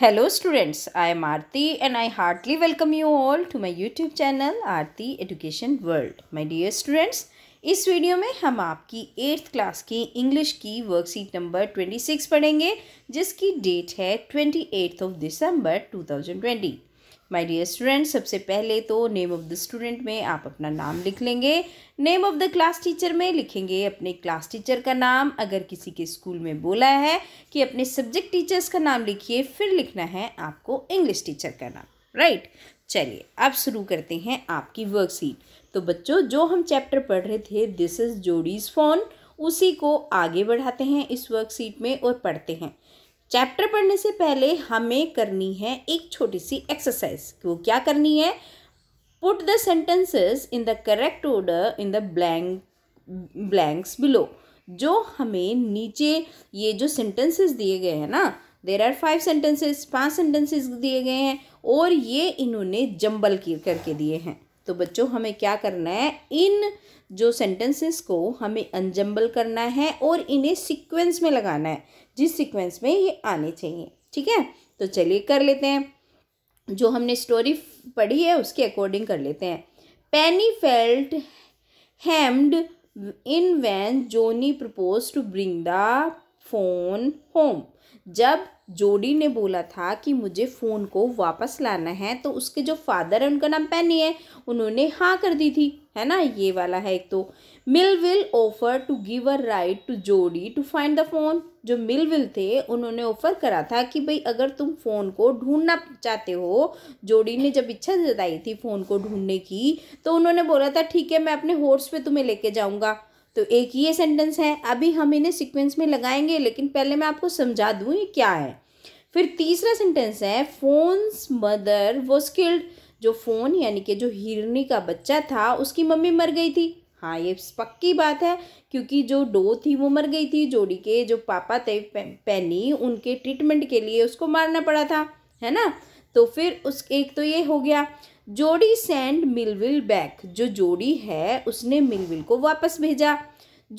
Hello students I am Aarti and I heartly welcome you all to my YouTube channel Aarti education world my dear students इस video में हम आपकी eighth class की English की worksheet number twenty six पढ़ेंगे जिसकी date है twenty eighth of December two thousand twenty my dear student सबसे पहले तो नेम ऑफ़ द स्टूडेंट में आप अपना नाम लिख लेंगे name of the class teacher में लिखेंगे अपने क्लास टीचर का नाम अगर किसी के स्कूल में बोला है कि अपने सब्जेक्ट टीचर्स का नाम लिखिए फिर लिखना है आपको इंग्लिश टीचर का नाम राइट चलिए अब शुरू करते हैं आपकी वर्कशीट तो बच्चों जो हम चैप्टर पढ़ रहे थे दिस इज़ जोडीज़ फोन उसी को आगे बढ़ाते हैं इस वर्कशीट में और पढ़ते हैं चैप्टर पढ़ने से पहले हमें करनी है एक छोटी सी एक्सरसाइज वो क्या करनी है put the sentences in the correct order in the blank blanks below जो हमें नीचे ये जो सेंटेंसेस दिए गए हैं ना देर आर फाइव सेंटेंसेस पांच सेंटेंसेस दिए गए हैं और ये इन्होंने जंबल की करके दिए हैं तो बच्चों हमें क्या करना है इन जो सेंटेंसेस को हमें अनजम्बल करना है और इन्हें सीक्वेंस में लगाना है जिस सीक्वेंस में ये आने चाहिए ठीक है तो चलिए कर लेते हैं जो हमने स्टोरी पढ़ी है उसके अकॉर्डिंग कर लेते हैं Penny felt hemmed in when Jody propose to bring the fawn home जब जोडी ने बोला था कि मुझे फ़ोन को वापस लाना है तो उसके जो फादर है उनका नाम पैनी है उन्होंने हाँ कर दी थी है ना ये वाला है एक तो Mill Wheel offer to give a ride to Jody to find the fawn जो मिल विल थे उन्होंने ऑफर करा था कि भाई अगर तुम फ़ोन को ढूंढना चाहते हो जोडी ने जब इच्छा जताई थी फ़ोन को ढूंढने की तो उन्होंने बोला था ठीक है मैं अपने हॉर्स पे तुम्हें लेके जाऊँगा तो एक ये सेंटेंस है अभी हम इन्हें सिक्वेंस में लगाएंगे लेकिन पहले मैं आपको समझा दूँ ये क्या है फिर तीसरा सेंटेंस है फोन्स मदर वो स्किल्ड जो फ़ोन यानी कि जो हिरनी का बच्चा था उसकी मम्मी मर गई थी हाँ ये पक्की बात है क्योंकि जो डो थी वो मर गई थी जोड़ी के जो पापा थे पैनी उनके ट्रीटमेंट के लिए उसको मारना पड़ा था है ना तो फिर उस एक तो ये हो गया जोडी सेंड मिलविल बैक जो जोडी है उसने मिलविल को वापस भेजा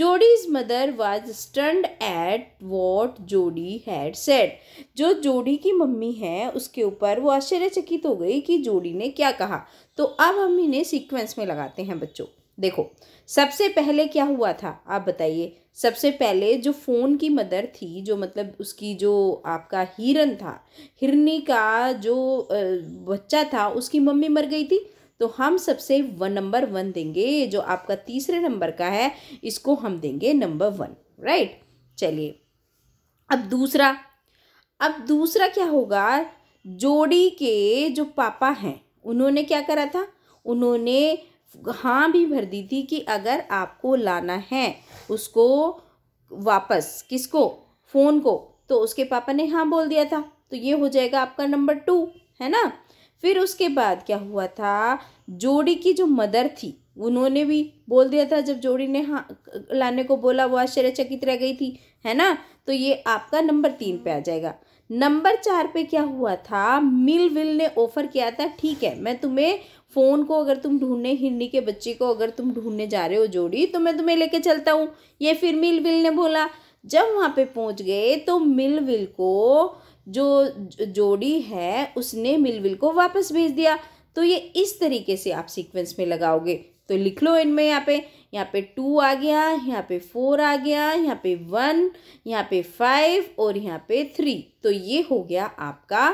Jody's mother was stunned at what Jody had said जो जोडी की मम्मी है उसके ऊपर वो आश्चर्यचकित हो गई कि जोडी ने क्या कहा तो अब हम इन्हें सीक्वेंस में लगाते हैं बच्चों देखो सबसे पहले क्या हुआ था आप बताइए सबसे पहले जो फ़ोन की मदर थी जो मतलब उसकी जो आपका हिरन था हिरनी का जो बच्चा था उसकी मम्मी मर गई थी तो हम सबसे वन नंबर वन देंगे जो आपका तीसरे नंबर का है इसको हम देंगे नंबर वन राइट चलिए अब दूसरा अब दूसरा क्या होगा जोड़ी के जो पापा हैं उन्होंने क्या करा था उन्होंने हाँ भी भर दी थी कि अगर आपको लाना है उसको वापस किसको फ़ोन को तो उसके पापा ने हाँ बोल दिया था तो ये हो जाएगा आपका नंबर टू है ना फिर उसके बाद क्या हुआ था जोड़ी की जो मदर थी उन्होंने भी बोल दिया था जब जोड़ी ने हाँ लाने को बोला वो आश्चर्यचकित रह गई थी है ना तो ये आपका नंबर तीन पे आ जाएगा नंबर चार पे क्या हुआ था मिल विल ने ऑफर किया था ठीक है मैं तुम्हें फ़ोन को अगर तुम ढूंढने हिरनी के बच्चे को अगर तुम ढूंढने जा रहे हो जोड़ी तो मैं तुम्हें लेके चलता हूँ ये फिर मिल विल ने बोला जब वहाँ पे पहुँच गए तो मिल विल को जो जोड़ी है उसने मिल विल को वापस भेज दिया तो ये इस तरीके से आप सीक्वेंस में लगाओगे तो लिख लो इनमें यहाँ पे यहाँ पे टू आ गया यहाँ पे फोर आ गया यहाँ पे वन यहाँ पे फाइव और यहाँ पे थ्री तो ये हो गया आपका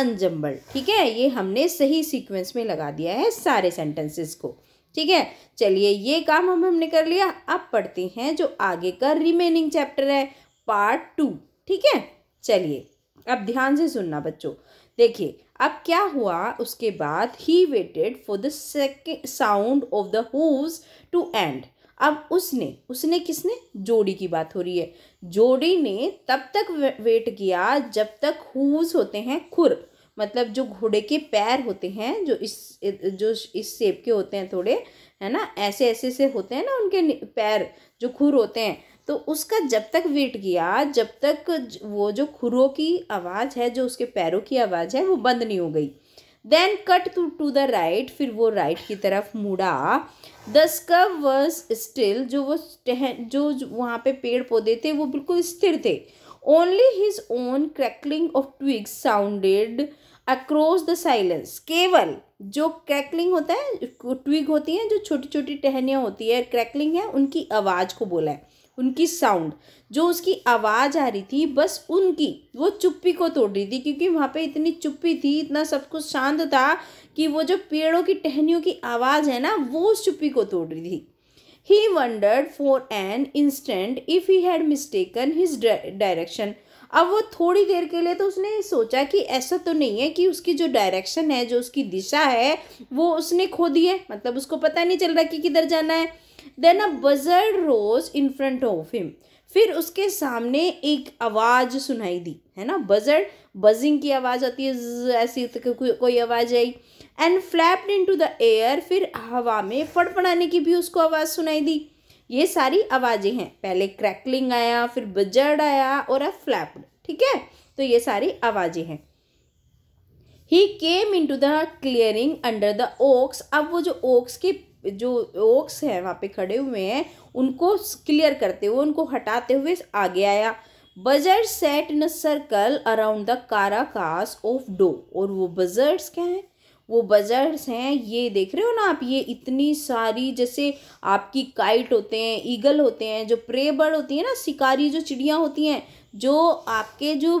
अनजम्बल ठीक है ये हमने सही सीक्वेंस में लगा दिया है सारे सेंटेंसेस को ठीक है चलिए ये काम हम हमने कर लिया अब पढ़ते हैं जो आगे का रिमेनिंग चैप्टर है पार्ट टू ठीक है चलिए अब ध्यान से सुनना बच्चों देखिए अब क्या हुआ उसके बाद he waited for the sound of the hooves to end अब उसने उसने किसने जोड़ी की बात हो रही है जोड़ी ने तब तक वेट किया जब तक हूव्स होते हैं खुर मतलब जो घोड़े के पैर होते हैं जो इस जो इस शेप के होते हैं थोड़े है ना ऐसे ऐसे से होते हैं ना उनके पैर जो खुर होते हैं तो उसका जब तक वेट किया जब तक वो जो खुरों की आवाज़ है जो उसके पैरों की आवाज़ है वो बंद नहीं हो गई then cut to to the right फिर वो राइट की तरफ मुड़ा द स्कव वॉज स्टिल जो वो जो, जो वहाँ पे पेड़ पौधे थे वो बिल्कुल स्थिर थे only his own crackling of twigs sounded across the silence केवल जो क्रैकलिंग होता है ट्विग होती है जो छोटी छोटी टहनियाँ होती है क्रैकलिंग है उनकी आवाज़ को बोला है उनकी साउंड जो उसकी आवाज़ आ रही थी बस उनकी वो चुप्पी को तोड़ रही थी क्योंकि वहाँ पे इतनी चुप्पी थी इतना सब कुछ शांत था कि वो जो पेड़ों की टहनियों की आवाज़ है ना वो उस चुप्पी को तोड़ रही थी he wondered for an instant if he had mistaken his direction अब वो थोड़ी देर के लिए तो उसने सोचा कि ऐसा तो नहीं है कि उसकी जो डायरेक्शन है जो उसकी दिशा है वो उसने खो दी है मतलब उसको पता नहीं चल रहा कि किधर जाना है then a buzzard rose in front of him फिर उसके सामने एक आवाज़ सुनाई दी है ना बजर बजिंग की आवाज़ आती है ऐसी तो को, कोई आवाज़ आई and flapped into the air फिर हवा में फड़फड़ाने की भी उसको आवाज़ सुनाई दी ये सारी आवाज़ें हैं पहले क्रैकलिंग आया फिर बजर्ड आया और अब फ्लैप्ड ठीक है तो ये सारी आवाज़ें हैं he came into the clearing under the oaks अब वो जो ओक्स के जो ओक्स हैं वहाँ पे खड़े हुए हैं उनको क्लियर करते हुए उनको हटाते हुए आगे आया buzzard sat in circle around the carcass of doe और वो बजर्स क्या हैं वो बजर्स हैं ये देख रहे हो ना आप ये इतनी सारी जैसे आपकी काइट होते हैं ईगल होते हैं जो प्रे बर्ड होती है ना शिकारी जो चिड़िया होती हैं जो आपके जो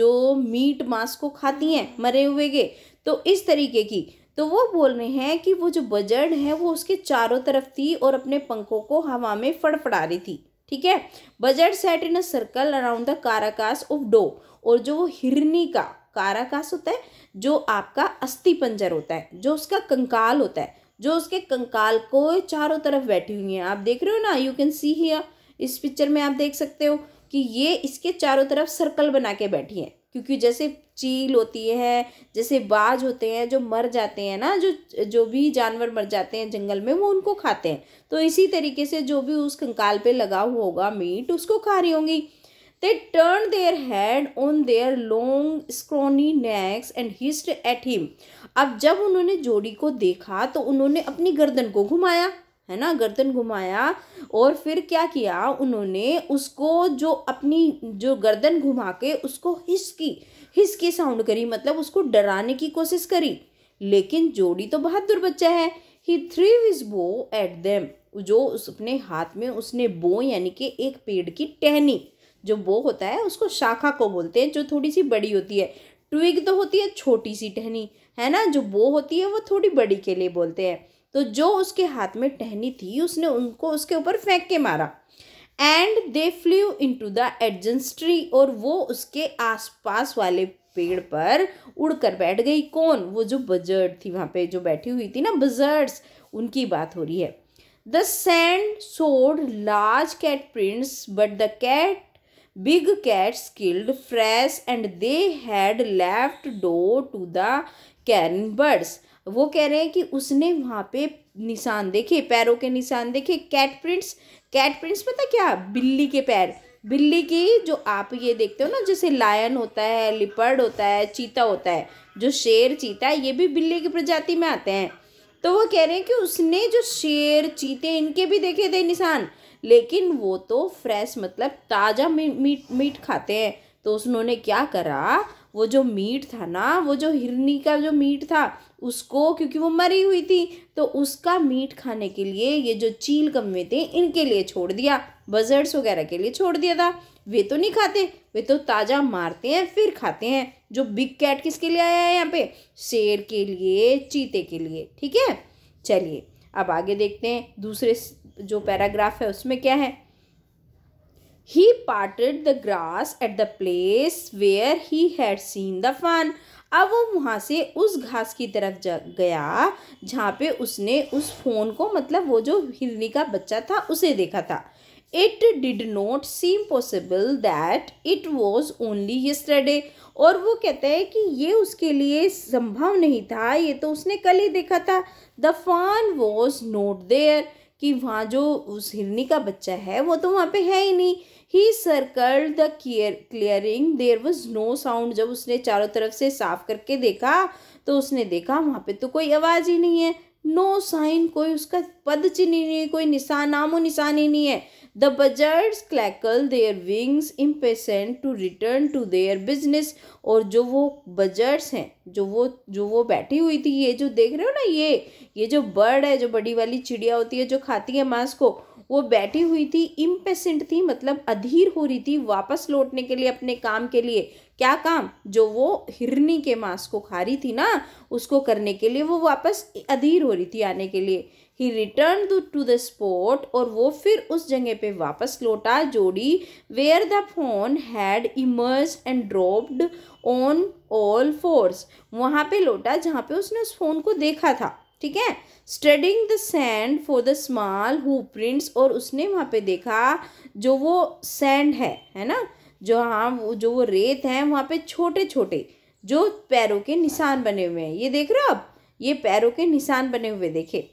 जो मीट मांस को खाती हैं मरे हुए के तो इस तरीके की तो वो बोल रहे हैं कि वो जो बजर्ड है वो उसके चारों तरफ थी और अपने पंखों को हवा में फड़फड़ा रही थी ठीक है buzzard sat in a circle around the carcass of doe और जो वो हिरनी का काराकास होता है जो आपका अस्थि पंजर होता है जो उसका कंकाल होता है जो उसके कंकाल को चारों तरफ बैठी हुई है आप देख रहे हो ना यू कैन सी हियर इस पिक्चर में आप देख सकते हो कि ये इसके चारों तरफ सर्कल बना के बैठी है क्योंकि जैसे चील होती है जैसे बाज होते हैं जो मर जाते हैं ना जो जो भी जानवर मर जाते हैं जंगल में वो उनको खाते हैं तो इसी तरीके से जो भी उस कंकाल पे लगा हुआ होगा मीट उसको खा रही होंगी they turn their head on their long scrawny necks and hissed at him अब जब उन्होंने जोड़ी को देखा तो उन्होंने अपनी गर्दन को घुमाया है ना गर्दन घुमाया और फिर क्या किया उन्होंने उसको जो अपनी जो गर्दन घुमा के उसको हिसकी हिसकी साउंड करी मतलब उसको डराने की कोशिश करी लेकिन जोड़ी तो बहादुर बच्चा है ही थ्री विज बो एट देम जो उस अपने हाथ में उसने बो यानी कि एक पेड़ की टहनी जो बो होता है उसको शाखा को बोलते हैं जो थोड़ी सी बड़ी होती है ट्विग तो होती है छोटी सी टहनी है ना जो बो होती है वो थोड़ी बड़ी के लिए बोलते हैं तो जो उसके हाथ में टहनी थी उसने उनको उसके ऊपर फेंक के मारा and they flew into the adjacent tree और वो उसके आसपास वाले पेड़ पर उड़कर बैठ गई कौन वो जो बजर्ड थी वहाँ पे जो बैठी हुई थी ना बजर्ड्स उनकी बात हो रही है the sand showed large cat prints but the cat big cat killed fresh and they had left doe to the carrion birds वो कह रहे हैं कि उसने वहाँ पे निशान देखे पैरों के निशान देखे कैट प्रिंट्स कैट प्रिंट्स पता क्या बिल्ली के पैर बिल्ली की जो आप ये देखते हो ना जैसे लायन होता है लिपर्ड होता है चीता होता है जो शेर चीता है ये भी बिल्ली की प्रजाति में आते हैं तो वो कह रहे हैं कि उसने जो शेर चीते इनके भी देखे थे निशान लेकिन वो तो फ्रेश मतलब ताज़ा मीट मीट खाते हैं तो उसने क्या करा वो जो मीट था ना वो जो हिरनी का जो मीट था उसको क्योंकि वो मरी हुई थी तो उसका मीट खाने के लिए ये जो चील कमे थे इनके लिए छोड़ दिया बजर्ड्स वगैरह के लिए छोड़ दिया था वे तो नहीं खाते वे तो ताज़ा मारते हैं फिर खाते हैं जो बिग कैट किसके लिए आया है यहाँ पे शेर के लिए चीते के लिए ठीक है चलिए अब आगे देखते हैं दूसरे जो पैराग्राफ है उसमें क्या है He parted the grass at the place where he had seen the fun. अब वो वहाँ से उस घास की तरफ गया जहाँ पे उसने उस फोन को मतलब वो जो हिलनी का बच्चा था उसे देखा था it did not seem possible that it was only yesterday और वो कहता है कि ये उसके लिए संभव नहीं था ये तो उसने कल ही देखा था the fawn was not there कि वहाँ जो उस हिरनी का बच्चा है वो तो वहाँ पे है ही नहीं he circle the clearing there was no sound जब उसने चारों तरफ से साफ करके देखा तो उसने देखा वहाँ पे तो कोई आवाज़ ही नहीं है नो साइन कोई उसका पद चिन्ह नहीं है कोई निशान नामो निशान ही नहीं है the buzzards clack their wings impatient to return to their business और जो वो बजर्स हैं जो वो जो वो बैठी हुई थी ये जो देख रहे हो ना ये ये जो बर्ड है जो बड़ी वाली चिड़िया होती है जो खाती है मांस को वो बैठी हुई थी इम्पेसेंट थी मतलब अधीर हो रही थी वापस लौटने के लिए अपने काम के लिए क्या काम जो वो हिरनी के मांस को खा रही थी ना उसको करने के लिए वो वापस अधीर हो रही थी आने के लिए he return to the spot और वो फिर उस जगह पे वापस लौटा Jody where the fawn had emerge and dropped on all fours वहाँ पे लौटा जहाँ पे उसने उस फोन को देखा था ठीक है studying the sand for the small hoof prints और उसने वहाँ पे देखा जो वो सैंड है है ना जो हाँ जो वो रेत है वहाँ पे छोटे छोटे जो पैरों के निशान बने हुए हैं ये देख रहे हो आप ये पैरों के निशान बने हुए देखे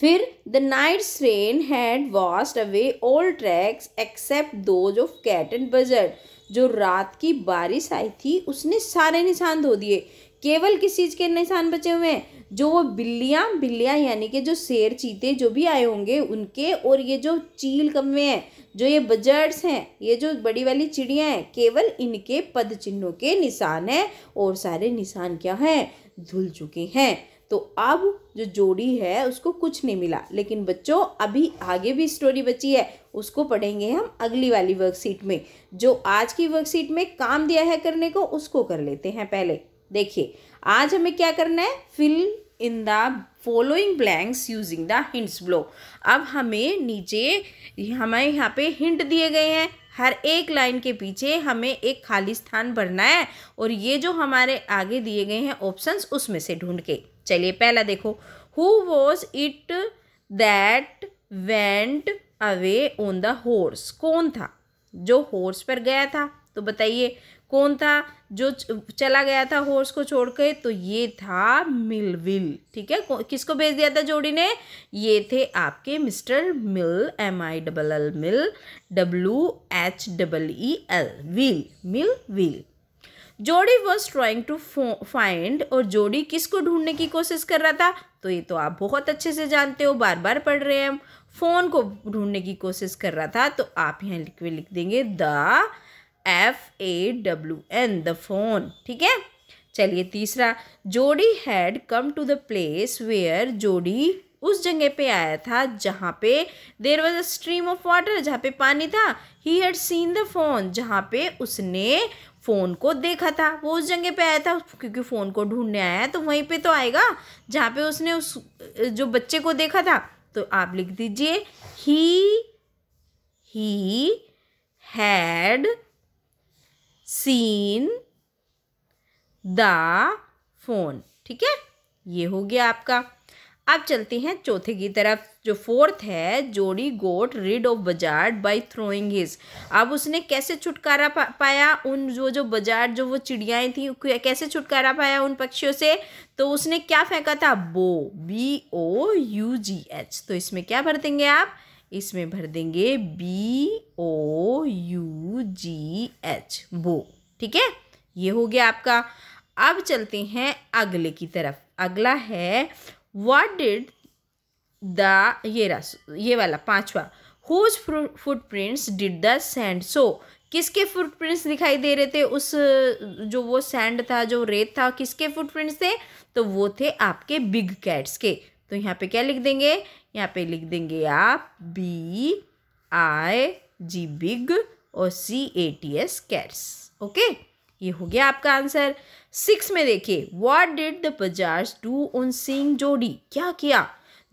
फिर the night rain had washed away all tracks except those of cat and buzzard जो रात की बारिश आई थी उसने सारे निशान धो दिए केवल किस चीज़ के निशान बचे हुए हैं जो वो बिल्लियाँ बिल्लियाँ यानी कि जो शेर चीते जो भी आए होंगे उनके और ये जो चील कमे हैं जो ये बजर्ड्स हैं ये जो बड़ी वाली चिड़ियाँ हैं केवल इनके पद चिन्हों के निशान हैं और सारे निशान क्या हैं धुल चुके हैं तो अब जो जोड़ी है उसको कुछ नहीं मिला लेकिन बच्चों अभी आगे भी स्टोरी बची है उसको पढ़ेंगे हम अगली वाली वर्कशीट में जो आज की वर्कशीट में काम दिया है करने को उसको कर लेते हैं पहले देखिए आज हमें क्या करना है fill in the following blanks using the hints below अब हमें नीचे हमें यहाँ पे हिंट दिए गए हैं हर एक लाइन के पीछे हमें एक खाली स्थान भरना है और ये जो हमारे आगे दिए गए हैं ऑप्शंस उसमें से ढूंढ के चलिए पहला देखो who was it that went away on the horse कौन था जो हॉर्स पर गया था तो बताइए कौन था जो चला गया था हॉर्स को छोड़ के तो ये था मिलविल ठीक है किसको भेज दिया था जोड़ी ने ये थे आपके mister Mill M I double L Mill W H double E L wheel Mill wheel Jody was trying to find और जोडी किसको ढूंढने की कोशिश कर रहा था तो ये तो आप बहुत अच्छे से जानते हो बार बार पढ़ रहे हैं हम फ़ोन को ढूंढने की कोशिश कर रहा था तो आप यहाँ लिख लिख देंगे the F A W N the fawn ठीक है चलिए तीसरा Jody had come to the place where Jody उस जगह पे आया था जहाँ पे there was a stream of water जहाँ पे पानी था he had seen the fawn जहाँ पे उसने फ़ोन को देखा था वो उस जगह पे आया था क्योंकि फ़ोन को ढूंढने आया है तो वहीं पे तो आएगा जहाँ पे उसने उस जो बच्चे को देखा था तो आप लिख दीजिए he he had seen the fawn ठीक है ये हो गया आपका अब चलते हैं चौथे की तरफ जो फोर्थ है Jody got rid of buzzard by throwing his अब उसने कैसे छुटकारा पा, पाया उन जो जो बजार्ड जो वो चिड़ियाएँ थी कैसे छुटकारा पाया उन पक्षियों से तो उसने क्या फेंका था bough B O U G H तो इसमें क्या भर देंगे आप इसमें भर देंगे B O U G H bough ठीक है ये हो गया आपका अब चलते हैं अगले की तरफ अगला है वाट डिड द ये रस ये वाला पांचवा whose footprints did the sand show किसके फुटप्रिंट्स दिखाई दे रहे थे उस जो वो सैंड था जो रेत था किसके फुटप्रिंट्स थे तो वो थे आपके बिग कैट्स के तो यहाँ पे क्या लिख देंगे यहाँ पे लिख देंगे आप बी आई जी बिग और C A T S cats okay ये हो गया आपका आंसर सिक्स में देखिए what did the buzzards do on seeing Jody क्या किया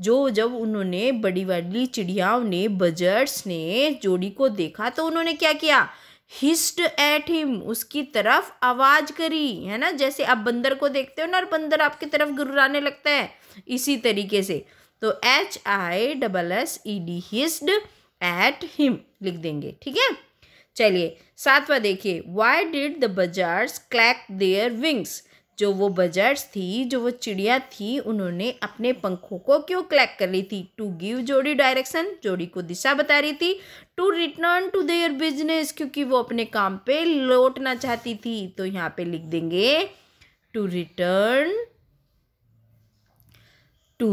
जो जब उन्होंने बड़ी बड़ी चिड़ियाओं ने बजर्स ने जोड़ी को देखा तो उन्होंने क्या किया हिस्ट एट हिम उसकी तरफ आवाज़ करी है ना जैसे आप बंदर को देखते हो ना और बंदर आपकी तरफ गुर्राने लगता है इसी तरीके से तो H I double S E D hissed at him लिख देंगे ठीक है चलिए सातवा देखिए why did the buzzards clack their wings जो वो बजर्स थी जो वो चिड़िया थी उन्होंने अपने पंखों को क्यों क्लैक कर ली थी टू गिव जोड़ी डायरेक्शन जोड़ी को दिशा बता रही थी to return to their business क्योंकि वो अपने काम पे लौटना चाहती थी तो यहाँ पे लिख देंगे to return to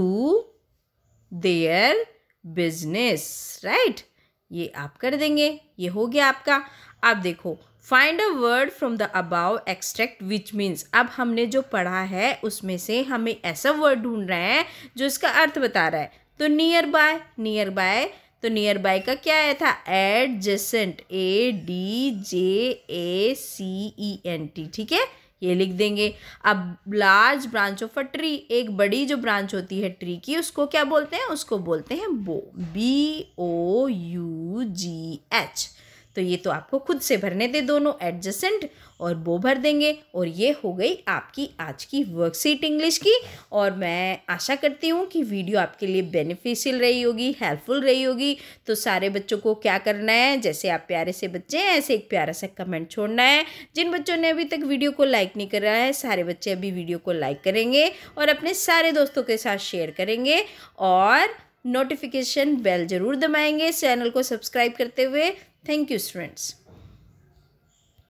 their business right ये आप कर देंगे ये हो गया आपका अब देखो find a word from the above extract which means अब हमने जो पढ़ा है उसमें से हमें ऐसा वर्ड ढूंढ रहे हैं जो इसका अर्थ बता रहा है तो नियर बाय नियर बाय तो नियर बाय का क्या आया था adjacent A D J A C E N T ठीक है ये लिख देंगे अब large branch of a tree एक बड़ी जो ब्रांच होती है ट्री की उसको क्या बोलते हैं उसको बोलते हैं bough B O U G H तो ये तो आपको खुद से भरने दे दोनों एडजसेंट और वो भर देंगे और ये हो गई आपकी आज की वर्कशीट इंग्लिश की और मैं आशा करती हूँ कि वीडियो आपके लिए बेनिफिशियल रही होगी हेल्पफुल रही होगी तो सारे बच्चों को क्या करना है जैसे आप प्यारे से बच्चे हैं ऐसे एक प्यारा सा कमेंट छोड़ना है जिन बच्चों ने अभी तक वीडियो को लाइक नहीं करा है सारे बच्चे अभी वीडियो को लाइक करेंगे और अपने सारे दोस्तों के साथ शेयर करेंगे और नोटिफिकेशन बेल ज़रूर दबाएंगे चैनल को सब्सक्राइब करते हुए Thank you, students.